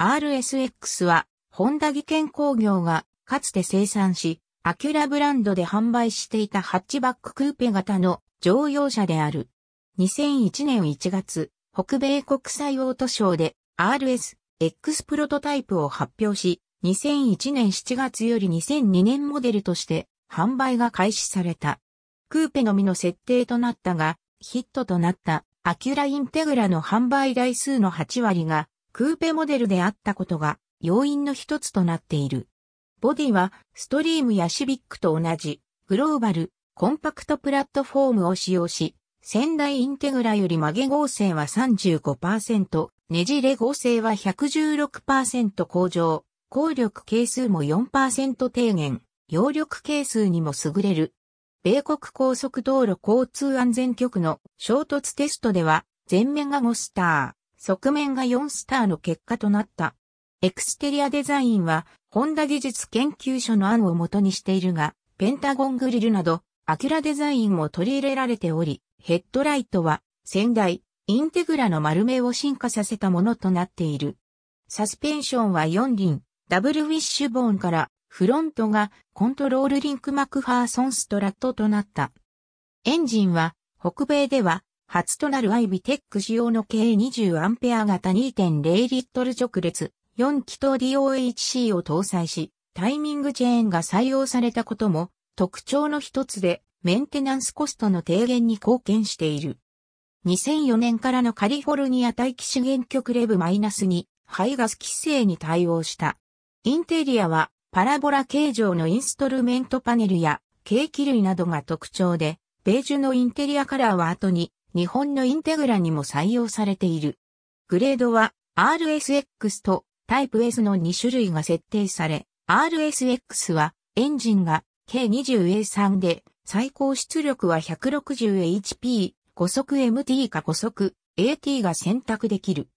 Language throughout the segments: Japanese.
RSX は、ホンダ技研工業が、かつて生産し、アキュラブランドで販売していたハッチバッククーペ型の乗用車である。2001年1月、北米国際オートショーで RSX プロトタイプを発表し、2001年7月より2002年モデルとして販売が開始された。クーペのみの設定となったが、ヒットとなったアキュラインテグラの販売台数の8割がクーペモデルであったことが要因の一つとなっている。ボディはストリームやシビックと同じグローバルコンパクトプラットフォームを使用し、仙台インテグラより曲げ合成は35%、ねじれ合成は116%向上、効力係数も4%低減、揚力係数にも優れる。米国高速道路交通安全局の衝突テストでは、前面がモスター、側面が4スターの結果となった。エクステリアデザインは、ホンダ技術研究所の案を元にしているが、ペンタゴングリルなど、アキュラデザインも取り入れられており、ヘッドライトは、先代、インテグラの丸目を進化させたものとなっている。サスペンションは4輪、ダブルウィッシュボーンから、フロントがコントロールリンクマクファーソンストラットとなった。エンジンは、北米では初となるアイビテック仕様の計 20A 型2.0リットル直列4気筒 DOHC を搭載し、タイミングチェーンが採用されたことも特徴の一つでメンテナンスコストの低減に貢献している。2004年からのカリフォルニア大気資源局レブマイナスに排ガス規制に対応した。インテリアはパラボラ形状のインストルメントパネルやケーキ類などが特徴で、ベージュのインテリアカラーは後に日本のインテグラにも採用されている。グレードは RSX とタイプ S の2種類が設定され、RSX はエンジンが K20A3 で最高出力は 160HP、5速 MT か5速 AT が選択できる。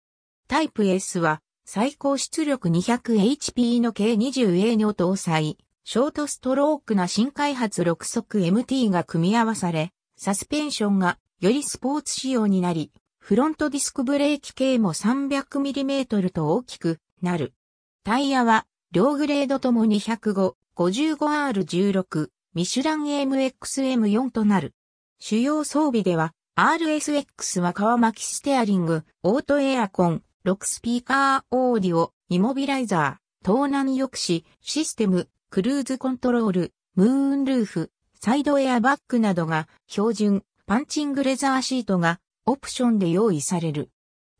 タイプ S は最高出力 200HP の K20A の搭載、ショートストロークな新開発6速 MT が組み合わされ、サスペンションがよりスポーツ仕様になり、フロントディスクブレーキ系も 300mm と大きくなる。タイヤは両グレードとも205、55R16、ミシュラン m x m 4となる。主要装備では RSX は皮巻きステアリング、オートエアコン、6スピーカーオーディオ、イモビライザー、盗難抑止、システム、クルーズコントロール、ムーンルーフ、サイドエアバッグなどが標準、パンチングレザーシートがオプションで用意される。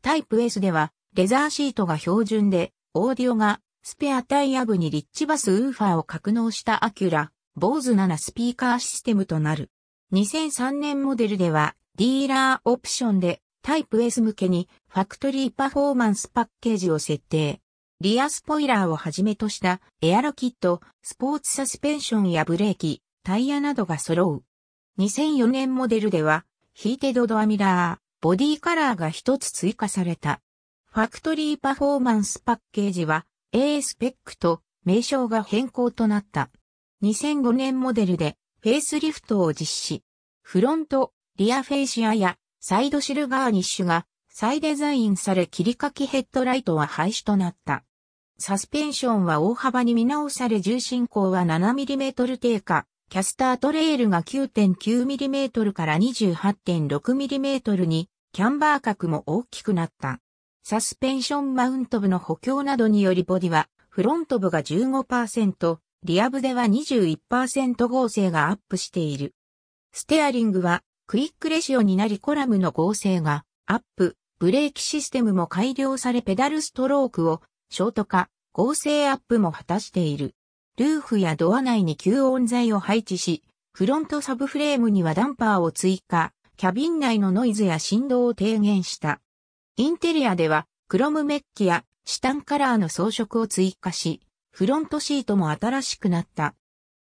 タイプ S ではレザーシートが標準で、オーディオがスペアタイヤ部にリッチバスウーファーを格納したアキュラ、坊主7スピーカーシステムとなる。2003年モデルではディーラーオプションでタイプ S 向けにファクトリーパフォーマンスパッケージを設定。リアスポイラーをはじめとしたエアロキット、スポーツサスペンションやブレーキ、タイヤなどが揃う。2004年モデルでは、ヒーテドドアミラー、ボディカラーが一つ追加された。ファクトリーパフォーマンスパッケージは A スペックと名称が変更となった。2005年モデルでフェイスリフトを実施。フロント、リアフェイシアやサイドシルガーニッシュが再デザインされ切り欠きヘッドライトは廃止となった。サスペンションは大幅に見直され重心高は 7mm 低下、キャスタートレールが 9.9mm から 28.6mm に、キャンバー角も大きくなった。サスペンションマウント部の補強などによりボディは、フロント部が15%、リア部では21%合成がアップしている。ステアリングは、クイックレシオになりコラムの合成がアップ、ブレーキシステムも改良されペダルストロークをショート化、合成アップも果たしている。ルーフやドア内に吸音材を配置し、フロントサブフレームにはダンパーを追加、キャビン内のノイズや振動を低減した。インテリアでは、クロムメッキやチタンカラーの装飾を追加し、フロントシートも新しくなった。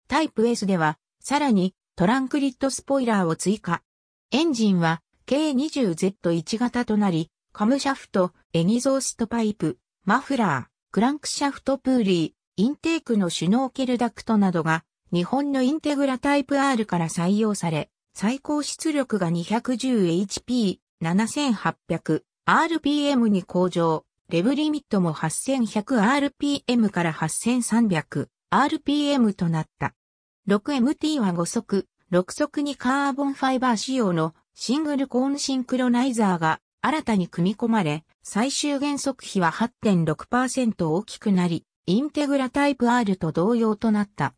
タイプ S では、さらにトランクリッドスポイラーを追加。エンジンは K20Z1 型となり、カムシャフト、エニゾーストパイプ、マフラー、クランクシャフトプーリー、インテークのシュノーケルダクトなどが日本のインテグラタイプ R から採用され、最高出力が 210HP7800RPM に向上、レブリミットも 8100RPM から 8300RPM となった。6MT は5速、6速にカーボンファイバー仕様のシングルコーンシンクロナイザーが新たに組み込まれ、最終減速比は8.6%大きくなり、インテグラタイプ R と同様となった。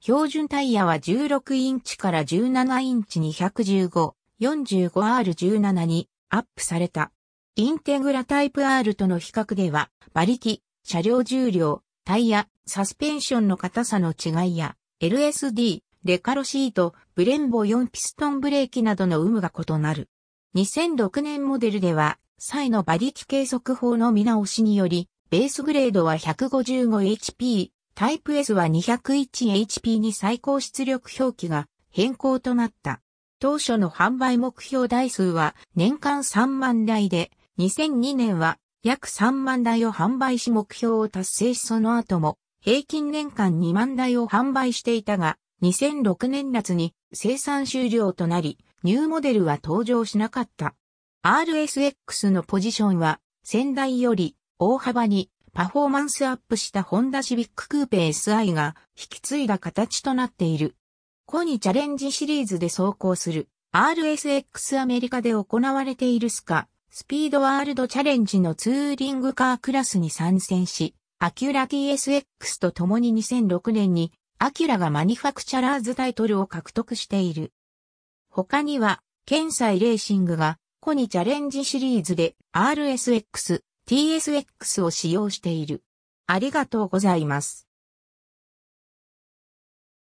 標準タイヤは16インチから17インチに115、45R17 にアップされた。インテグラタイプ R との比較では、馬力、車両重量、タイヤ、サスペンションの硬さの違いや、LSD、レカロシート、ブレンボ4ピストンブレーキなどの有無が異なる。2006年モデルでは、際の馬力計測法の見直しにより、ベースグレードは 155HP、タイプ S は 201HP に最高出力表記が変更となった。当初の販売目標台数は年間3万台で、2002年は約3万台を販売し目標を達成しその後も平均年間2万台を販売していたが、2006年夏に生産終了となり、ニューモデルは登場しなかった。RSX のポジションは先代より大幅にパフォーマンスアップしたホンダシビッククーペ SI が引き継いだ形となっている。コニチャレンジシリーズで走行する RSX アメリカで行われているスカスピードワールドチャレンジのツーリングカークラスに参戦し、アキュラ TSX と共に2006年にアキュラがマニファクチャラーズタイトルを獲得している。他には、ケンサイレーシングが、コニチャレンジシリーズで RSX、TSX を使用している。ありがとうございます。